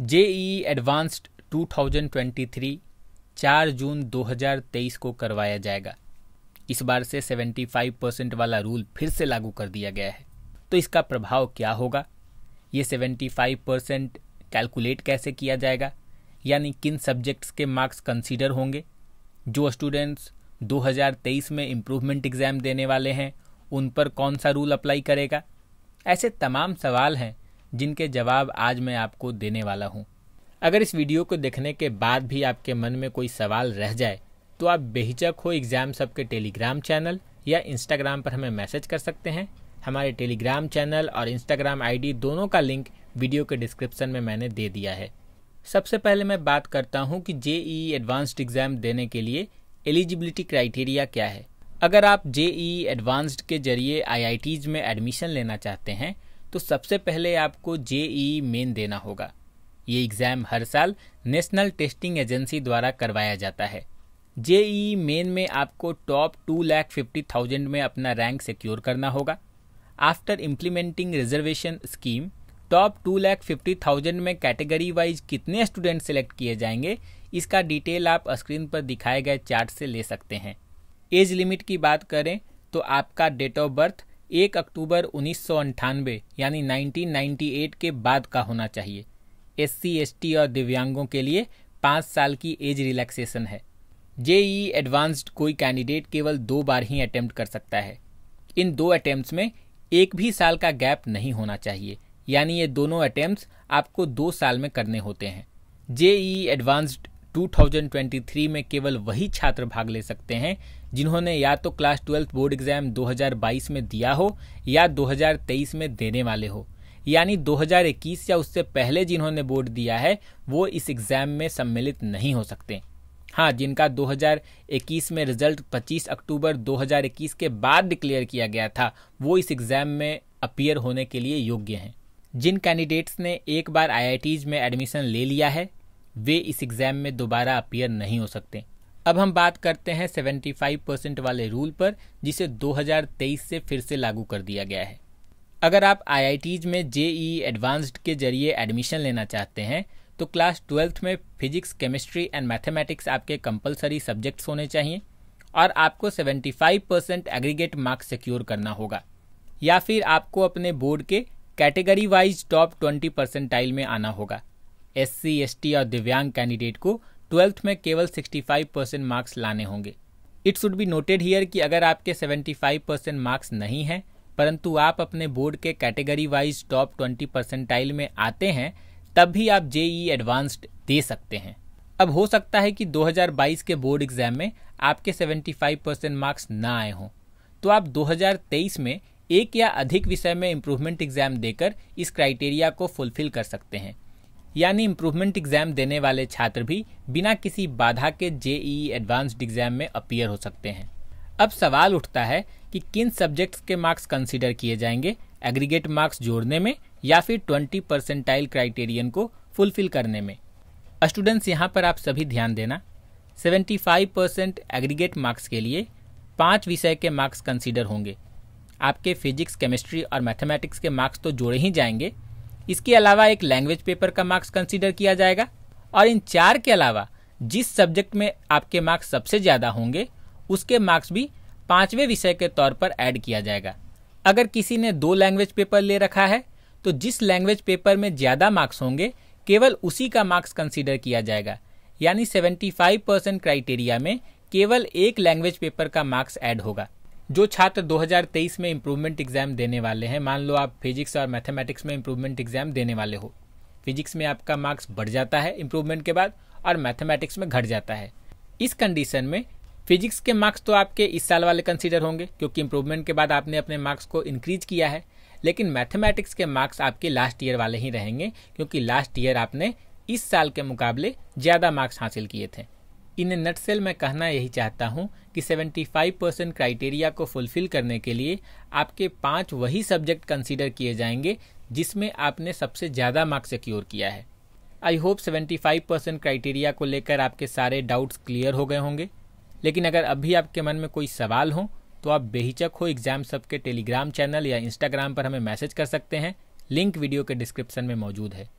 JEE advanced 2023 चार जून 2023 को करवाया जाएगा इस बार से 75 परसेंट वाला रूल फिर से लागू कर दिया गया है तो इसका प्रभाव क्या होगा ये 75 परसेंट कैलकुलेट कैसे किया जाएगा यानी किन सब्जेक्ट्स के मार्क्स कंसीडर होंगे जो स्टूडेंट्स 2023 में इम्प्रूवमेंट एग्ज़ाम देने वाले हैं उन पर कौन सा रूल अप्लाई करेगा ऐसे तमाम सवाल हैं जिनके जवाब आज मैं आपको देने वाला हूँ अगर इस वीडियो को देखने के बाद भी आपके मन में कोई सवाल रह जाए तो आप बेहिचक हो एग्ज़ाम सब के टेलीग्राम चैनल या इंस्टाग्राम पर हमें मैसेज कर सकते हैं हमारे टेलीग्राम चैनल और इंस्टाग्राम आईडी दोनों का लिंक वीडियो के डिस्क्रिप्शन में मैंने दे दिया है सबसे पहले मैं बात करता हूँ कि जेई एडवांस्ड एग्ज़ाम देने के लिए एलिजिबिलिटी क्राइटेरिया क्या है अगर आप जेई एडवांस्ड के जरिए आईआईटीज में एडमिशन लेना चाहते हैं तो सबसे पहले आपको जेई मेन देना होगा ये एग्ज़ाम हर साल नेशनल टेस्टिंग एजेंसी द्वारा करवाया जाता है जेई मेन में आपको top two lakh fifty thousand में अपना रैंक सिक्योर करना होगा after implementing reservation scheme top two lakh fifty thousand में कैटेगरी वाइज कितने स्टूडेंट सेलेक्ट किए जाएंगे इसका डिटेल आप स्क्रीन पर दिखाए गए चार्ट से ले सकते हैं एज लिमिट की बात करें तो आपका डेट ऑफ बर्थ एक अक्टूबर उन्नीस यानी 1998 के बाद का होना चाहिए एस सी और दिव्यांगों के लिए पाँच साल की एज रिलैक्सेशन है जेई एडवांस्ड कोई कैंडिडेट केवल दो बार ही अटैम्प्ट कर सकता है इन दो अटैम्प्ट में एक भी साल का गैप नहीं होना चाहिए यानी ये दोनों अटैम्प्ट आपको दो साल में करने होते हैं जेई एडवांस्ड 2023 में केवल वही छात्र भाग ले सकते हैं जिन्होंने या तो क्लास ट्वेल्थ बोर्ड एग्जाम 2022 में दिया हो या 2023 में देने वाले हो यानी 2021 या उससे पहले जिन्होंने बोर्ड दिया है वो इस एग्ज़ाम में सम्मिलित नहीं हो सकते हाँ जिनका 2021 में रिजल्ट 25 अक्टूबर 2021 के बाद डिक्लेयर किया गया था वो इस एग्ज़ाम में अपियर होने के लिए योग्य हैं जिन कैंडिडेट्स ने एक बार आईआईटीज में एडमिशन ले लिया है वे इस एग्जाम में दोबारा अपियर नहीं हो सकते अब हम बात करते हैं 75 परसेंट वाले रूल पर जिसे 2023 से फिर से लागू कर दिया गया है अगर आप आई में जेई एडवांस्ड e e के जरिए एडमिशन लेना चाहते हैं तो क्लास ट्वेल्थ में फिजिक्स केमिस्ट्री एंड मैथमेटिक्स आपके कंपलसरी सब्जेक्ट्स होने चाहिए और आपको 75 परसेंट एग्रीगेट मार्क्स सिक्योर करना होगा या फिर आपको अपने बोर्ड के कैटेगरी वाइज टॉप 20 परसेंटाइल में आना होगा एससी, एसटी और दिव्यांग कैंडिडेट को ट्वेल्थ में केवल 65 परसेंट मार्क्स लाने होंगे it should be noted here कि अगर आपके 75 परसेंट मार्क्स नहीं हैं परंतु आप अपने बोर्ड के कैटेगरी वाइज टॉप 20 परसेंटाइल में आते हैं तब भी आप जेई एडवांस्ड दे सकते हैं अब हो सकता है कि 2022 के बोर्ड एग्जाम में आपके 75 परसेंट मार्क्स ना आए हों तो आप 2023 में एक या अधिक विषय में इम्प्रूवमेंट एग्जाम देकर इस क्राइटेरिया को फुलफिल कर सकते हैं यानी इम्प्रूवमेंट एग्जाम देने वाले छात्र भी बिना किसी बाधा के जेई एडवांस्ड एग्जाम में अपियर हो सकते हैं अब सवाल उठता है कि किन सब्जेक्ट्स के मार्क्स कंसीडर किए जाएंगे एग्रीगेट मार्क्स जोड़ने में या फिर ट्वेंटी परसेंटाइल क्राइटेरियन को फुलफिल करने में स्टूडेंट्स यहाँ पर आप सभी ध्यान देना 75 परसेंट एग्रीगेट मार्क्स के लिए पाँच विषय के मार्क्स कंसीडर होंगे आपके फिजिक्स केमिस्ट्री और मैथमेटिक्स के मार्क्स तो जोड़े ही जाएंगे इसके अलावा एक लैंग्वेज पेपर का मार्क्स कंसिडर किया जाएगा और इन चार के अलावा जिस सब्जेक्ट में आपके मार्क्स सबसे ज़्यादा होंगे उसके मार्क्स भी पांचवें विषय के तौर पर ऐड किया जाएगा अगर किसी ने दो लैंग्वेज पेपर ले रखा है तो जिस लैंग्वेज पेपर में ज़्यादा मार्क्स होंगे केवल उसी का मार्क्स कंसिडर किया जाएगा यानी 75 परसेंट क्राइटेरिया में केवल एक लैंग्वेज पेपर का मार्क्स ऐड होगा जो छात्र 2023 में इम्प्रूवमेंट एग्जाम देने वाले हैं मान लो आप फिजिक्स और मैथमेटिक्स में इम्प्रूवमेंट एग्जाम देने वाले हो फिजिक्स में आपका मार्क्स बढ़ जाता है इम्प्रूवमेंट के बाद और मैथमेटिक्स में घट जाता है इस कंडीशन में फिजिक्स के मार्क्स तो आपके इस साल वाले कंसिडर होंगे क्योंकि इम्प्रूवमेंट के बाद आपने अपने मार्क्स को इंक्रीज किया है लेकिन मैथमेटिक्स के मार्क्स आपके लास्ट ईयर वाले ही रहेंगे क्योंकि लास्ट ईयर आपने इस साल के मुकाबले ज़्यादा मार्क्स हासिल किए थे इन नटसेल मैं कहना यही चाहता हूँ कि 75 परसेंट क्राइटेरिया को फुलफिल करने के लिए आपके पांच वही सब्जेक्ट कंसीडर किए जाएंगे जिसमें आपने सबसे ज़्यादा मार्क्स सिक्योर किया है आई होप 75 परसेंट क्राइटेरिया को लेकर आपके सारे डाउट्स क्लियर हो गए होंगे लेकिन अगर अभी आपके मन में कोई सवाल हो तो आप बेहिचक हो एग्जाम सब के टेलीग्राम चैनल या इंस्टाग्राम पर हमें मैसेज कर सकते हैं लिंक वीडियो के डिस्क्रिप्शन में मौजूद है